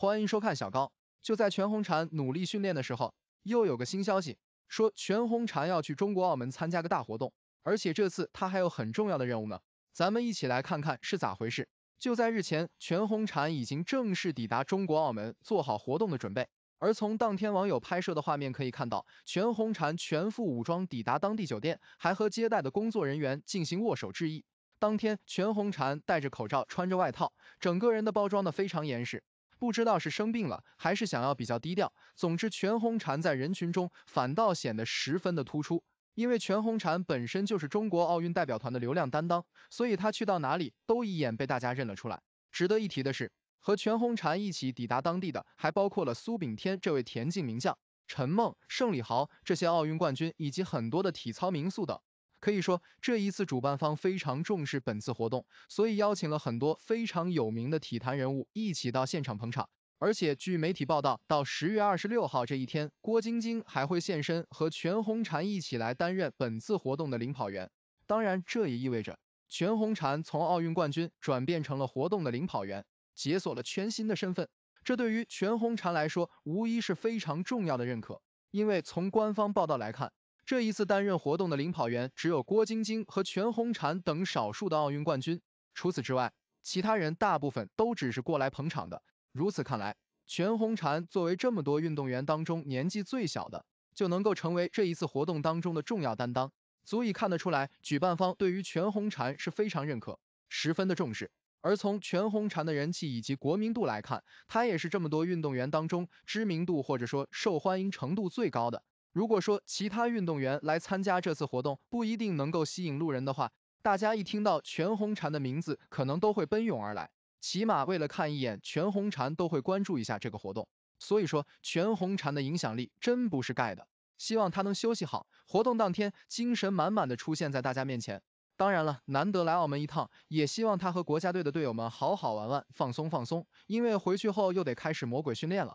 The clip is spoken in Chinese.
欢迎收看小高。就在全红婵努力训练的时候，又有个新消息，说全红婵要去中国澳门参加个大活动，而且这次她还有很重要的任务呢。咱们一起来看看是咋回事。就在日前，全红婵已经正式抵达中国澳门，做好活动的准备。而从当天网友拍摄的画面可以看到，全红婵全副武装抵达当地酒店，还和接待的工作人员进行握手致意。当天，全红婵戴着口罩，穿着外套，整个人的包装的非常严实。不知道是生病了，还是想要比较低调。总之，全红婵在人群中反倒显得十分的突出，因为全红婵本身就是中国奥运代表团的流量担当，所以她去到哪里都一眼被大家认了出来。值得一提的是，和全红婵一起抵达当地的，还包括了苏炳添这位田径名将、陈梦、盛李豪这些奥运冠军，以及很多的体操名宿等。可以说，这一次主办方非常重视本次活动，所以邀请了很多非常有名的体坛人物一起到现场捧场。而且，据媒体报道，到十月二十六号这一天，郭晶晶还会现身和全红婵一起来担任本次活动的领跑员。当然，这也意味着全红婵从奥运冠军转变成了活动的领跑员，解锁了全新的身份。这对于全红婵来说，无疑是非常重要的认可，因为从官方报道来看。这一次担任活动的领跑员只有郭晶晶和全红婵等少数的奥运冠军，除此之外，其他人大部分都只是过来捧场的。如此看来，全红婵作为这么多运动员当中年纪最小的，就能够成为这一次活动当中的重要担当，足以看得出来，举办方对于全红婵是非常认可，十分的重视。而从全红婵的人气以及国民度来看，她也是这么多运动员当中知名度或者说受欢迎程度最高的。如果说其他运动员来参加这次活动不一定能够吸引路人的话，大家一听到全红婵的名字，可能都会奔涌而来，起码为了看一眼全红婵都会关注一下这个活动。所以说全红婵的影响力真不是盖的。希望他能休息好，活动当天精神满满的出现在大家面前。当然了，难得来澳门一趟，也希望他和国家队的队友们好好玩玩，放松放松，因为回去后又得开始魔鬼训练了。